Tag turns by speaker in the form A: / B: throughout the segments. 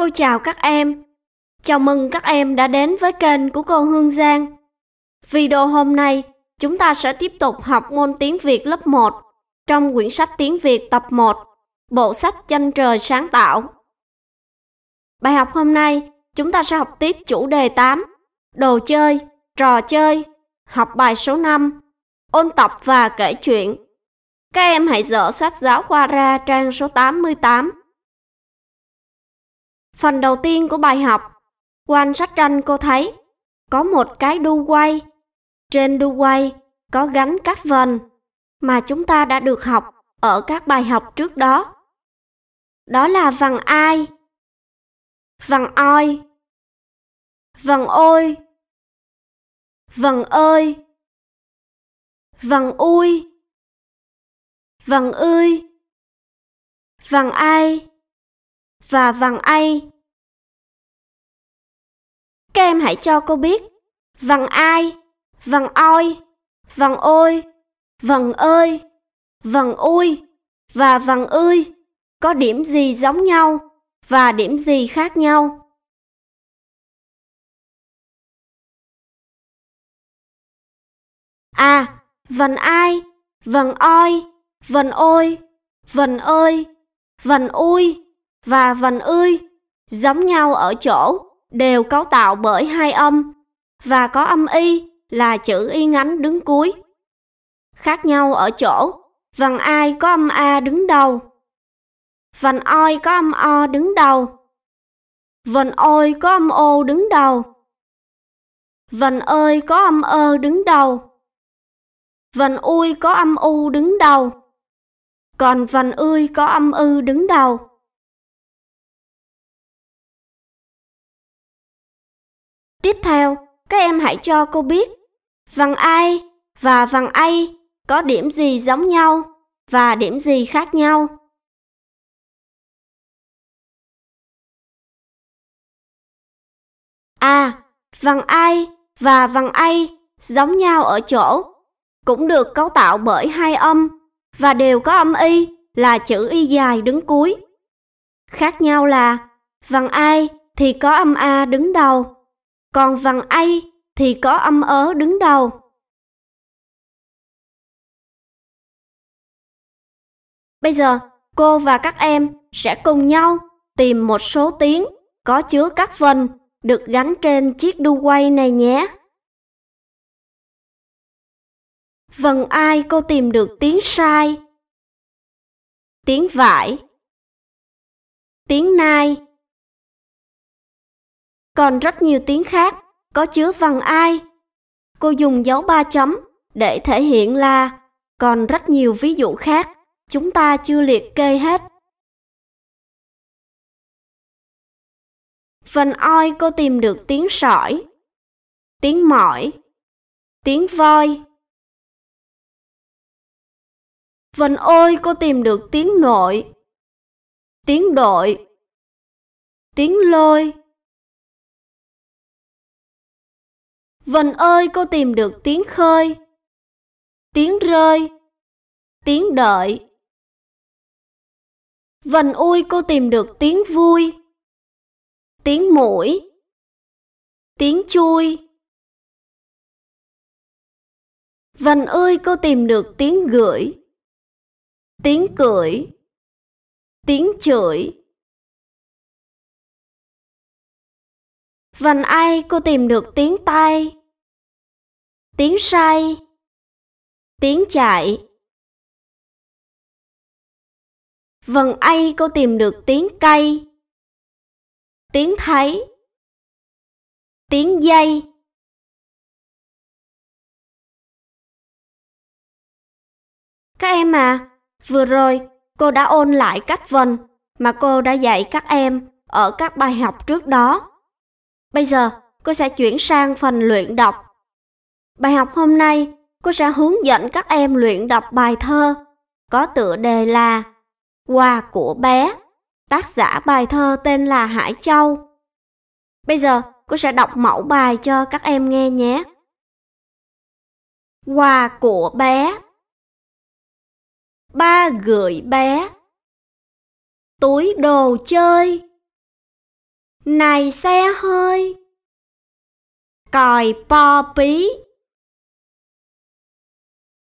A: Cô chào các em. Chào mừng các em đã đến với kênh của cô Hương Giang. Video hôm nay, chúng ta sẽ tiếp tục học môn tiếng Việt lớp 1 trong quyển sách tiếng Việt tập 1, bộ sách Chanh trời sáng tạo. Bài học hôm nay, chúng ta sẽ học tiếp chủ đề 8, đồ chơi, trò chơi, học bài số 5, ôn tập và kể chuyện. Các em hãy dở sách giáo khoa ra trang số 88 Phần đầu tiên của bài học, quan sát tranh cô thấy có một cái đu quay. Trên đu quay có gắn các vần mà chúng ta đã được học ở các bài học trước đó. Đó là vần ai, vần oi, vần ôi,
B: vần ơi, vần ui, vần ươi, vần ai
A: và vần ai. Các em hãy cho cô biết vần ai, vần oi, vần ôi, vần ơi, vần ui và vần ươi có điểm gì giống nhau
B: và điểm gì khác nhau. À, vần ai, vần
A: oi, vần ôi, vần ơi, vần ui và vần ươi giống nhau ở chỗ đều cấu tạo bởi hai âm và có âm y là chữ y ngắn đứng cuối. Khác nhau ở chỗ vần ai có âm a đứng đầu, vần oi có âm o đứng đầu, vần ôi có âm ô đứng đầu, vần ơi có âm ơ đứng đầu, vần ui có âm u đứng đầu, còn vần ươi có âm ư đứng đầu.
B: Tiếp theo, các
A: em hãy cho cô biết vần ai và vần ai có điểm gì giống nhau và điểm gì khác nhau.
B: À, vần ai
A: và vần ai giống nhau ở chỗ cũng được cấu tạo bởi hai âm và đều có âm y là chữ y dài đứng cuối. Khác nhau là vần ai thì có âm a đứng đầu còn vần ai
B: thì có âm ớ đứng đầu.
A: Bây giờ, cô và các em sẽ cùng nhau tìm một số tiếng có chứa các vần được gắn trên chiếc đu quay này nhé. Vần ai cô tìm được tiếng
B: sai? Tiếng vải. Tiếng
A: nai. Còn rất nhiều tiếng khác có chứa vần ai. Cô dùng dấu ba chấm để thể hiện là còn rất nhiều ví dụ khác chúng ta chưa liệt kê hết.
B: Vần oi cô tìm được tiếng sỏi, tiếng mỏi, tiếng voi. Vần ôi cô tìm được tiếng nội, tiếng đội, tiếng lôi. Vần ơi cô tìm được tiếng khơi Tiếng rơi Tiếng đợi Vần ui cô tìm được tiếng vui Tiếng mũi Tiếng chui Vần ơi cô tìm được tiếng gửi Tiếng cười Tiếng chửi Vần ai cô tìm được tiếng tay tiếng say tiếng chạy vần ây cô tìm được tiếng cây tiếng thấy tiếng dây
A: các em à vừa rồi cô đã ôn lại cách vần mà cô đã dạy các em ở các bài học trước đó bây giờ cô sẽ chuyển sang phần luyện đọc Bài học hôm nay, cô sẽ hướng dẫn các em luyện đọc bài thơ có tựa đề là Quà của bé. Tác giả bài thơ tên là Hải Châu. Bây giờ, cô sẽ đọc mẫu bài cho các em nghe nhé. Quà của bé.
B: Ba gửi bé. Túi đồ chơi. Này xe hơi. Còi po pí.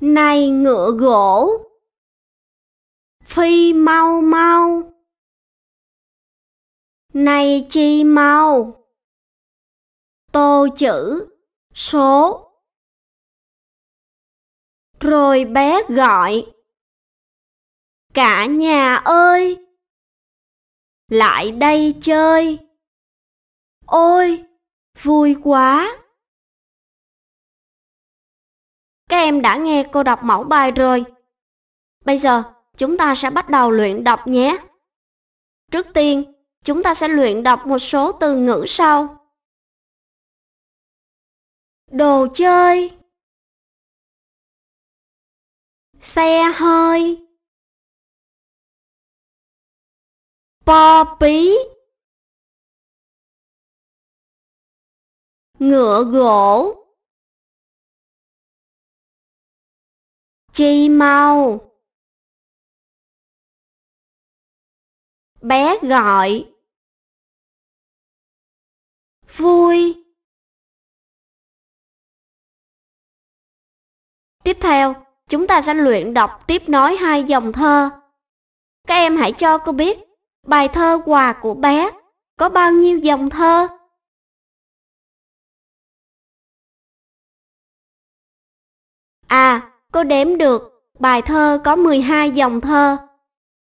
B: Này ngựa gỗ Phi mau mau Này chi mau Tô chữ Số Rồi bé gọi Cả nhà ơi Lại đây chơi Ôi vui quá các em đã nghe cô đọc mẫu bài rồi. Bây giờ, chúng ta sẽ bắt đầu luyện đọc nhé. Trước tiên, chúng ta sẽ luyện đọc một số từ ngữ sau. Đồ chơi Xe hơi Po pí Ngựa gỗ chi mau bé gọi vui tiếp theo chúng ta sẽ luyện đọc tiếp nói hai dòng thơ các em hãy cho cô biết bài thơ quà của bé có bao nhiêu dòng thơ
A: à cô đếm được bài thơ có 12 dòng thơ.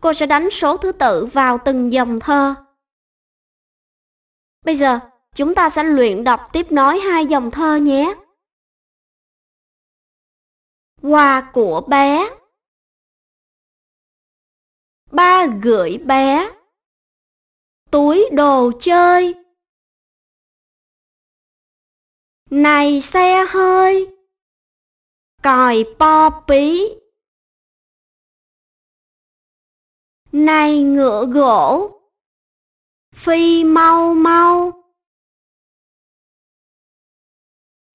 A: Cô sẽ đánh số thứ tự vào từng dòng thơ. Bây giờ, chúng ta sẽ luyện đọc tiếp nói hai dòng thơ
B: nhé. Quà của bé Ba gửi bé Túi đồ chơi Này xe hơi còi po pí này ngựa gỗ phi mau mau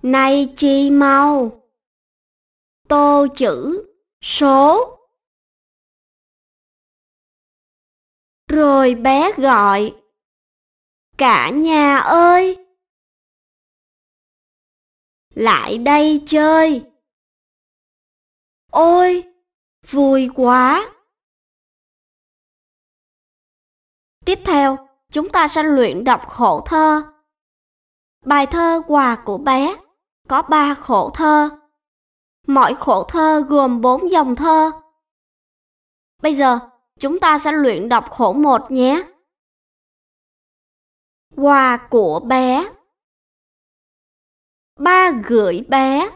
B: này chi mau tô chữ số rồi bé gọi cả nhà ơi lại đây chơi Ôi, vui quá! Tiếp theo,
A: chúng ta sẽ luyện đọc khổ thơ. Bài thơ quà của bé có ba khổ thơ. Mỗi khổ thơ gồm bốn dòng thơ. Bây giờ, chúng ta sẽ luyện đọc khổ một nhé.
B: Quà của bé Ba gửi bé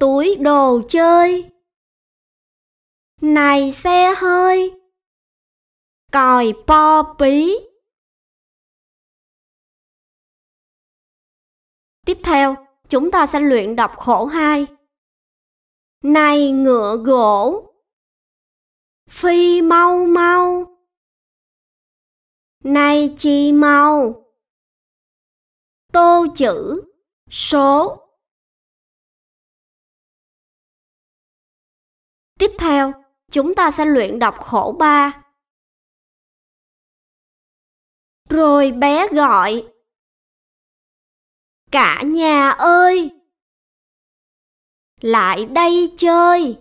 B: Túi đồ chơi Này xe hơi Còi po pí Tiếp theo, chúng ta sẽ luyện đọc khổ hai Này ngựa gỗ Phi mau mau Này chi mau Tô chữ Số Tiếp theo, chúng ta sẽ luyện đọc khổ ba. Rồi bé gọi. Cả nhà ơi! Lại đây chơi!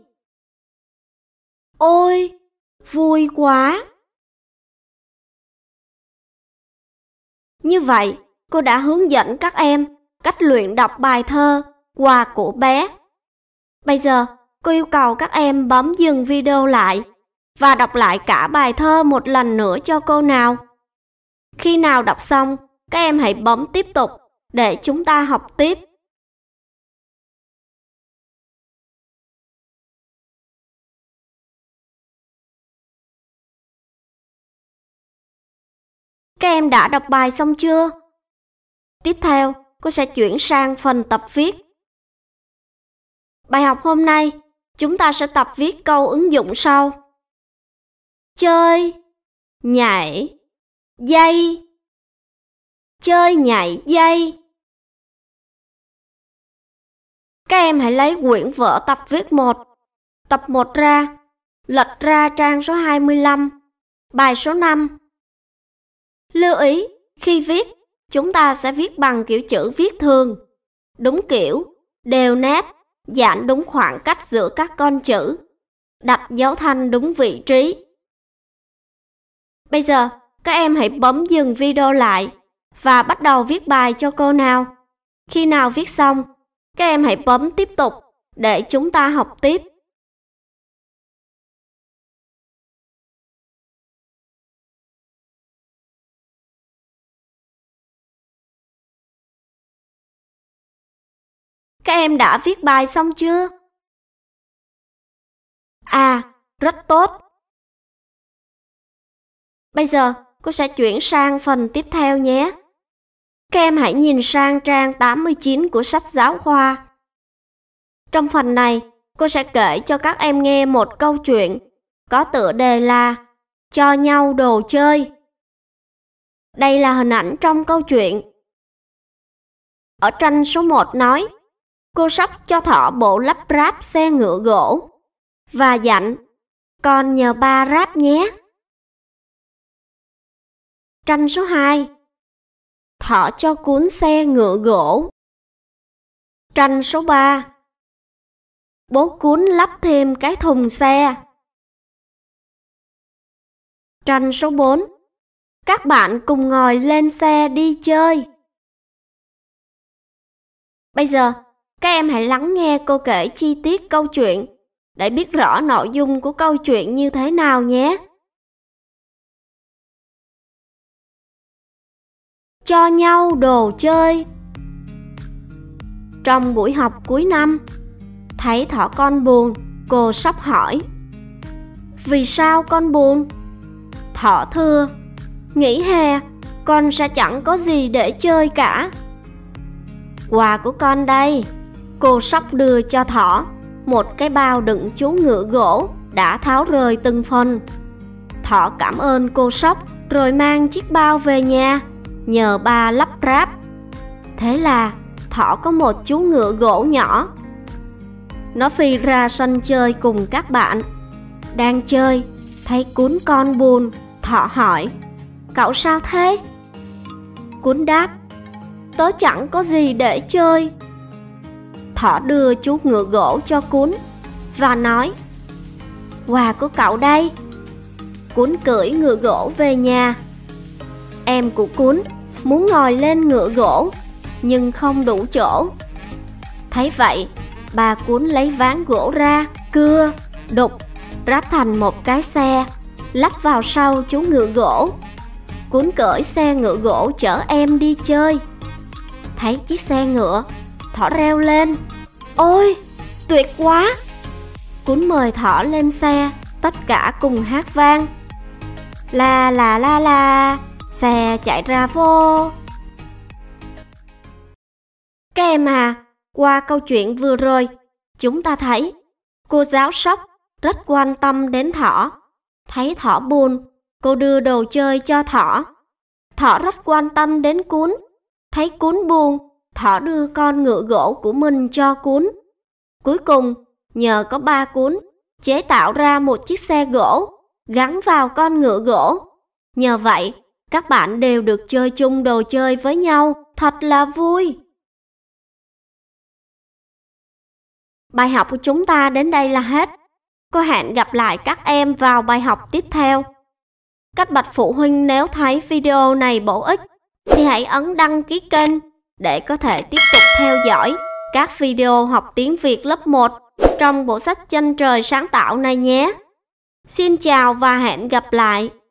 B: Ôi, vui quá!
A: Như vậy, cô đã hướng dẫn các em cách luyện đọc bài thơ quà của bé. Bây giờ, Cô yêu cầu các em bấm dừng video lại và đọc lại cả bài thơ một lần nữa cho cô nào. Khi nào đọc xong, các em hãy bấm tiếp tục để chúng ta học tiếp. Các em đã đọc bài xong chưa? Tiếp theo, cô sẽ chuyển sang phần tập viết. Bài học hôm nay Chúng ta sẽ tập viết câu ứng dụng sau. Chơi, nhảy,
B: dây. Chơi nhảy dây.
A: Các em hãy lấy quyển vở tập viết 1, tập 1 ra, lật ra trang số 25, bài số 5. Lưu ý, khi viết, chúng ta sẽ viết bằng kiểu chữ viết thường, đúng kiểu, đều nét Giãn đúng khoảng cách giữa các con chữ. Đặt dấu thanh đúng vị trí. Bây giờ, các em hãy bấm dừng video lại và bắt đầu viết bài cho cô nào. Khi nào viết xong, các em hãy bấm tiếp tục để chúng ta học tiếp.
B: Các em đã viết bài xong chưa?
A: À, rất tốt. Bây giờ, cô sẽ chuyển sang phần tiếp theo nhé. Các em hãy nhìn sang trang 89 của sách giáo khoa. Trong phần này, cô sẽ kể cho các em nghe một câu chuyện có tựa đề là Cho nhau đồ chơi. Đây là hình ảnh trong câu chuyện. Ở tranh số 1 nói, Cô sóc cho thỏ bộ lắp ráp xe ngựa gỗ và dặn con nhờ ba ráp nhé.
B: Tranh số 2 Thỏ cho cuốn xe ngựa gỗ Tranh số 3 Bố cuốn lắp thêm cái thùng xe Tranh số 4
A: Các bạn cùng ngồi lên xe đi chơi Bây giờ các em hãy lắng nghe cô kể chi tiết câu chuyện để biết rõ nội dung của câu chuyện như thế nào nhé. Cho nhau đồ chơi Trong buổi học cuối năm, thấy thỏ con buồn, cô sắp hỏi Vì sao con buồn? Thỏ thưa Nghỉ hè, con sẽ chẳng có gì để chơi cả Quà của con đây Cô sóc đưa cho thỏ một cái bao đựng chú ngựa gỗ đã tháo rời từng phần. Thỏ cảm ơn cô sóc rồi mang chiếc bao về nhà nhờ ba lắp ráp. Thế là thỏ có một chú ngựa gỗ nhỏ. Nó phi ra sân chơi cùng các bạn. Đang chơi, thấy cuốn con buồn, Thọ hỏi, cậu sao thế? Cuốn đáp, tớ chẳng có gì để chơi, Thỏ đưa chú ngựa gỗ cho cún Và nói Quà của cậu đây cún cưỡi ngựa gỗ về nhà Em của cún muốn ngồi lên ngựa gỗ Nhưng không đủ chỗ Thấy vậy Bà cún lấy ván gỗ ra Cưa, đục Ráp thành một cái xe Lắp vào sau chú ngựa gỗ cún cưỡi xe ngựa gỗ chở em đi chơi Thấy chiếc xe ngựa Thỏ reo lên Ôi tuyệt quá cuốn mời thỏ lên xe Tất cả cùng hát vang La la la la Xe chạy ra vô Các em à Qua câu chuyện vừa rồi Chúng ta thấy Cô giáo sóc rất quan tâm đến thỏ Thấy thỏ buồn Cô đưa đồ chơi cho thỏ Thỏ rất quan tâm đến cuốn. Thấy cuốn buồn thỏ đưa con ngựa gỗ của mình cho cuốn. Cuối cùng, nhờ có ba cuốn, chế tạo ra một chiếc xe gỗ, gắn vào con ngựa gỗ. Nhờ vậy, các bạn đều được chơi chung đồ chơi với nhau, thật là vui. Bài học của chúng ta đến đây là hết. Cô hẹn gặp lại các em vào bài học tiếp theo. Các bậc phụ huynh nếu thấy video này bổ ích thì hãy ấn đăng ký kênh để có thể tiếp tục theo dõi các video học tiếng Việt lớp 1 trong bộ sách Chân trời sáng tạo này nhé. Xin chào và hẹn gặp lại!